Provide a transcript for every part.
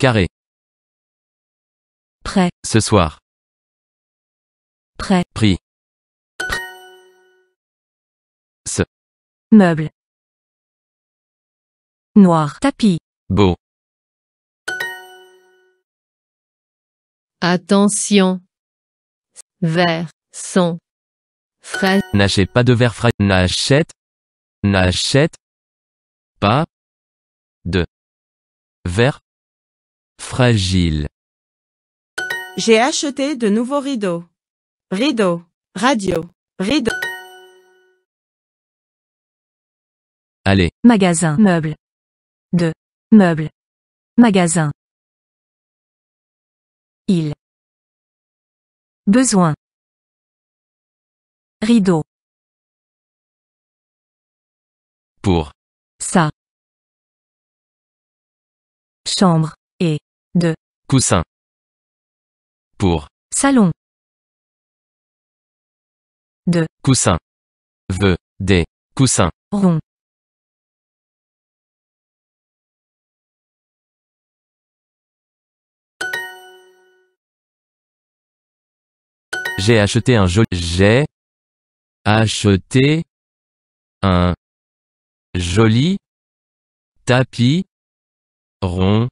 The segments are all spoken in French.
Carré. Prêt. Ce soir. Prêt. Prix. Ce. Meuble. Noir. Tapis. Beau. Attention. Vert. Son. Frais. N'achète pas de verre frais. N'achète. N'achète. Pas. De. Verre. Fragile. J'ai acheté de nouveaux rideaux. Rideaux. Radio. Rideaux. Allez. Magasin. Meubles. De. Meubles. Magasin. Il. Besoin. Rideau. Pour. Ça. Chambre. Et de coussin pour salon de coussin veut des coussins rond, J'ai acheté un joli. J'ai acheté un joli tapis rond.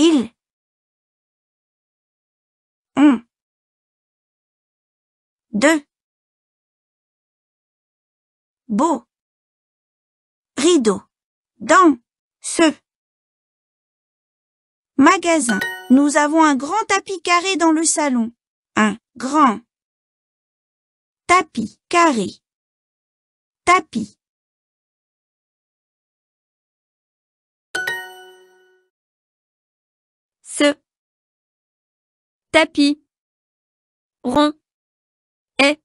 Il Deux. Beau. Rideau. Dans. Ce. Magasin. Nous avons un grand tapis carré dans le salon. Un grand tapis carré. Tapis ce tapis rond est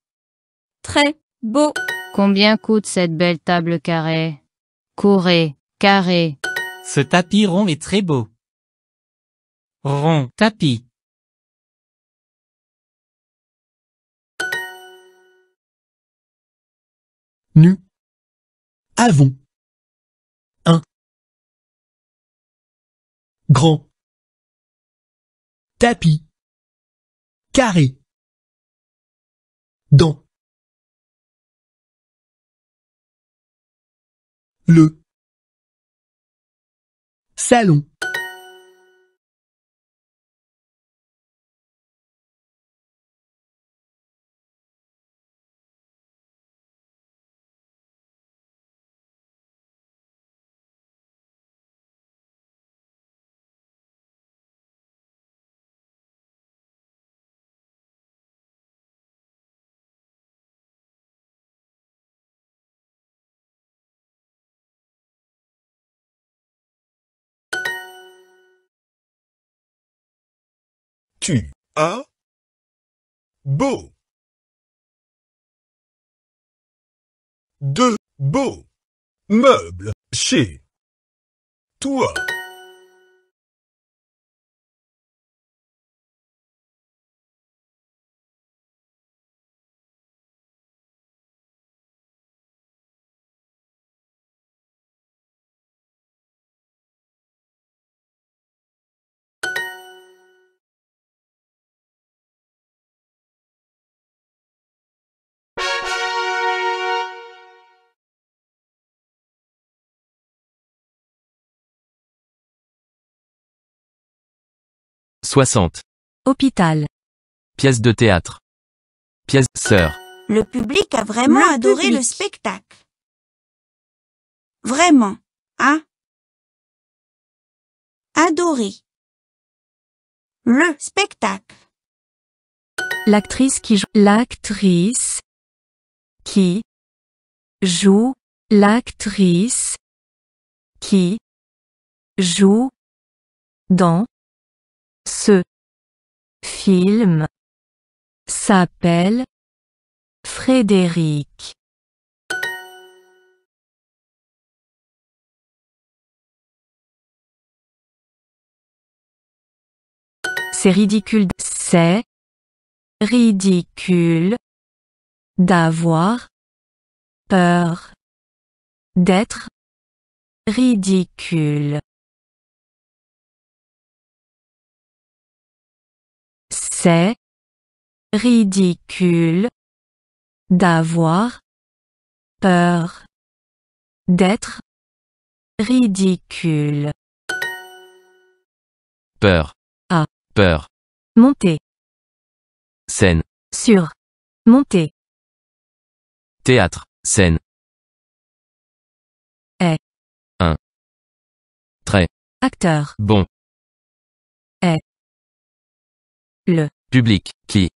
très beau. Combien coûte cette belle table carrée Courée, carré. Ce tapis rond est très beau. Rond, tapis. Nous avons un grand tapis, carré, dans, le, salon. Tu as beau. Deux beaux meubles chez toi. 60. Hôpital. Pièce de théâtre. Pièce sœur. Le public a vraiment adoré le spectacle. Vraiment. Hein? Adoré. Le spectacle. L'actrice qui joue l'actrice qui joue l'actrice qui joue dans ce film s'appelle Frédéric. C'est ridicule, c'est ridicule d'avoir peur d'être ridicule. C'est ridicule d'avoir peur d'être ridicule. Peur. A. Ah. Peur. Monter. Scène. Sur. Monter. Théâtre. Scène. Est. Un. Très. Acteur. Bon. Est le public qui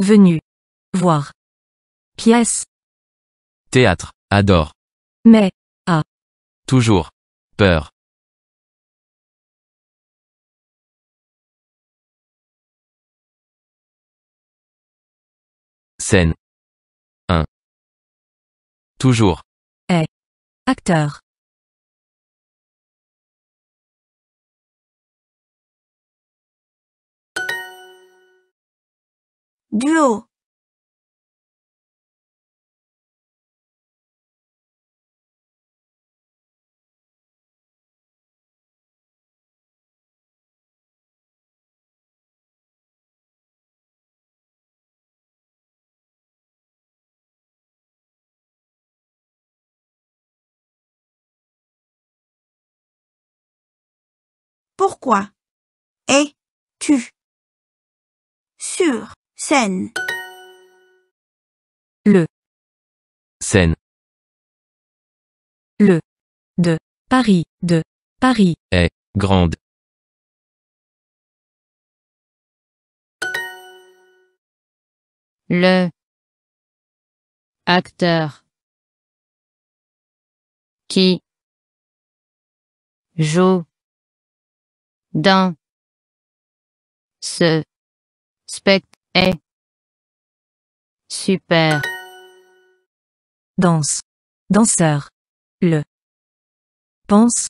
venu voir pièce théâtre adore mais a ah. toujours peur scène 1 toujours est acteur duo Pourquoi es-tu sûr Scène. Le. Scène. Le. De. Paris. De. Paris. Est. Grande. Le. Acteur. Qui. Joue. Dans. Ce. Spectre est super danse danseur le pense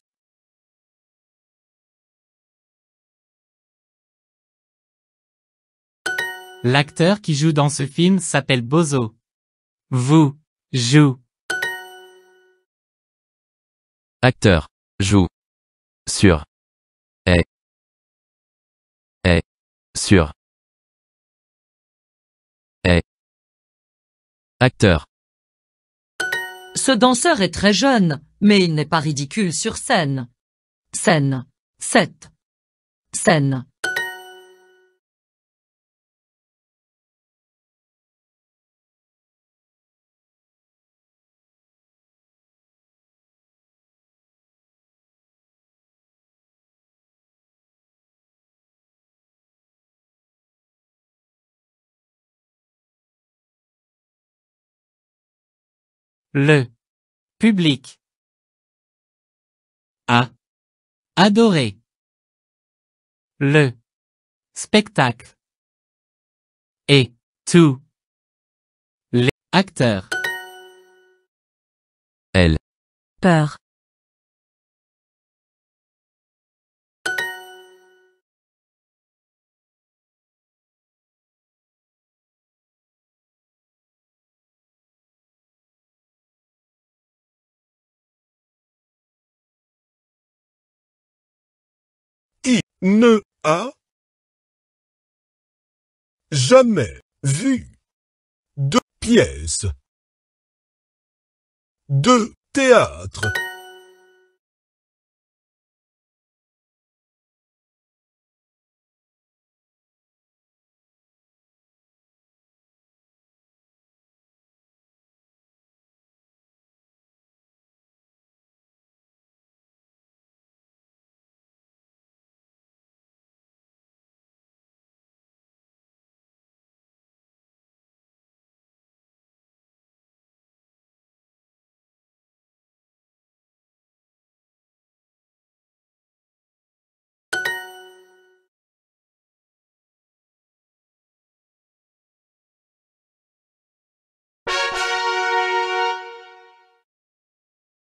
L'acteur qui joue dans ce film s'appelle Bozo. Vous joue Acteur joue sur est sur Acteur. Ce danseur est très jeune, mais il n'est pas ridicule sur scène. Scène. 7. Scène. Le public a adoré le spectacle et tous les acteurs. Elle peur ne a jamais vu de pièces de théâtre.